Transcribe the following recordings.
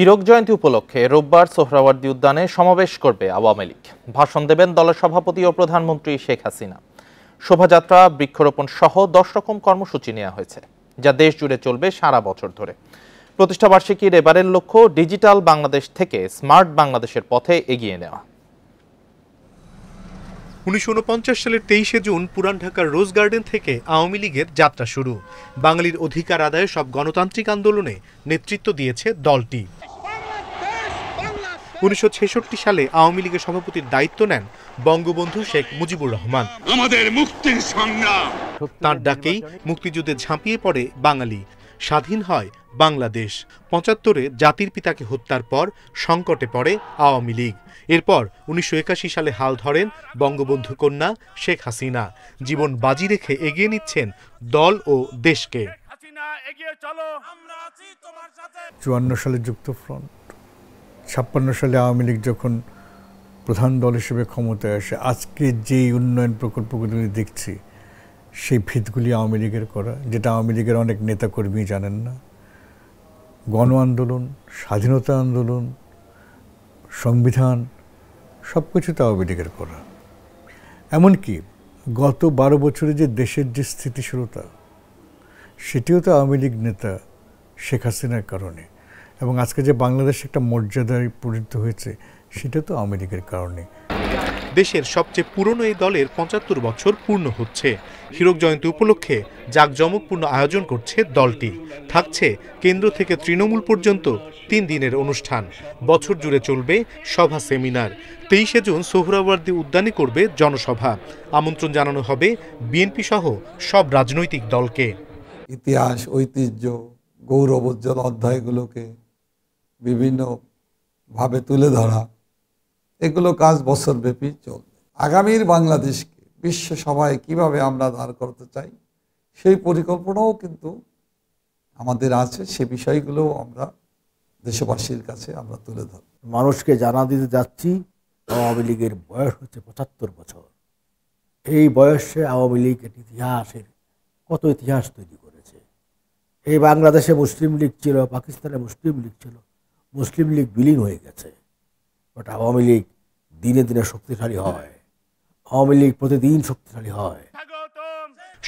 হীরক জয়ন্তী উপলক্ষে রোববার সোহরাওয়ার্দী উদ্যানে সমাবেশ করবে আওয়ামী লীগ ভাষণ দেবেন দলের সভাপতি ও প্রধানমন্ত্রী শেখ হাসিনা শোভাযাত্রা বৃক্ষরোপণ সহ দশ রকম কর্মসূচি নেওয়া হয়েছে যা দেশ জুড়ে চলবে সারা বছর ধরে প্রতিষ্ঠাবার্ষিকীর এবারের লক্ষ্য ডিজিটাল বাংলাদেশ থেকে স্মার্ট বাংলাদেশের পথে এগিয়ে নেওয়া উনিশশো সালের তেইশে জুন পুরান ঢাকার রোজ গার্ডেন থেকে আওয়ামী লীগের যাত্রা শুরু বাঙালির অধিকার আদায়ে সব গণতান্ত্রিক আন্দোলনে নেতৃত্ব দিয়েছে দলটি উনিশশো সালে আওয়ামী লীগের সভাপতির দায়িত্ব নেন বঙ্গবন্ধু শেখ মুজিবুর রহমান আমাদের মুক্তির সংগ্রাম তার ডাকেই মুক্তিযুদ্ধে ঝাঁপিয়ে পড়ে বাঙালি স্বাধীন হয় বাংলাদেশ পঁচাত্তরে জাতির পিতাকে হত্যার পর সংকটে পড়ে আওয়ামী লীগ এরপর উনিশশো সালে হাল ধরেন বঙ্গবন্ধু কন্যা শেখ হাসিনা জীবন বাজি রেখে এগিয়ে নিচ্ছেন দল ও দেশকে চুয়ান্ন সালে যুক্ত ফ্রন্ট ছাপ্পান্ন সালে আওয়ামী লীগ যখন প্রধান দল হিসেবে ক্ষমতায় আসে আজকে যে উন্নয়ন প্রকল্পগুলি দেখছি সেই ভিতগুলি আওয়ামী লীগের করা যেটা আওয়ামী লীগের অনেক নেতাকর্মী জানেন না গণ আন্দোলন স্বাধীনতা আন্দোলন সংবিধান সব কিছু বিদিকের করা এমনকি গত বারো বছরে যে দেশের যে স্থিতিশীলতা সেটিও তো আওয়ামী লীগ নেতা শেখ হাসিনার কারণে এবং আজকে যে বাংলাদেশ একটা মর্যাদায় পরিণত হয়েছে সেটা তো আওয়ামী লীগের কারণে দেশের সবচেয়ে পুরনো এই দলের পঁচাত্তর বছর পূর্ণ হচ্ছে হীরক জয়ন্তী উপলক্ষে জাঁকজমকপূর্ণ আয়োজন করছে দলটি থাকছে কেন্দ্র থেকে তৃণমূল পর্যন্ত তিন দিনের অনুষ্ঠান বছর জুড়ে চলবে সভা সেমিনার তেইশে জুন সোহরাওয়ার্দী উদ্যানে করবে জনসভা আমন্ত্রণ জানানো হবে বিএনপি সহ সব রাজনৈতিক দলকে ইতিহাস ঐতিহ্য উজ্জ্বল অধ্যায়গুলোকে বিভিন্নভাবে তুলে ধরা এগুলো কাজ বছরব্যাপী চলবে আগামীর বাংলাদেশকে বিশ্ব সভায় কিভাবে আমরা দাঁড় করতে চাই সেই পরিকল্পনাও কিন্তু আমাদের আছে সে বিষয়গুলোও আমরা দেশবাসীর কাছে আমরা তুলে ধরব মানুষকে জানা দিতে যাচ্ছি আওয়ামী লীগের বয়স হচ্ছে পঁচাত্তর বছর এই বয়সে আওয়ামী লীগ ইতিহাসের কত ইতিহাস তৈরি করেছে এই বাংলাদেশে মুসলিম লীগ ছিল পাকিস্তানে মুসলিম লীগ ছিল মুসলিম লীগ বিলীন হয়ে গেছে বাট আওয়ামী লীগ দিনে দিনে শক্তিশালী হয় আওয়ামী লীগ প্রতিদিন শক্তিশালী হয়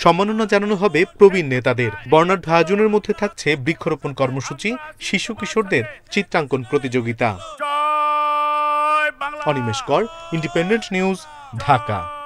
সম্মাননা জানানো হবে প্রবীণ নেতাদের বর্ণাঢ্য আয়োজনের মধ্যে থাকছে বৃক্ষরোপণ কর্মসূচি শিশু কিশোরদের চিত্রাঙ্কন প্রতিযোগিতা অনিমেশ কর ইন্ডিপেন্ডেন্ট নিউজ ঢাকা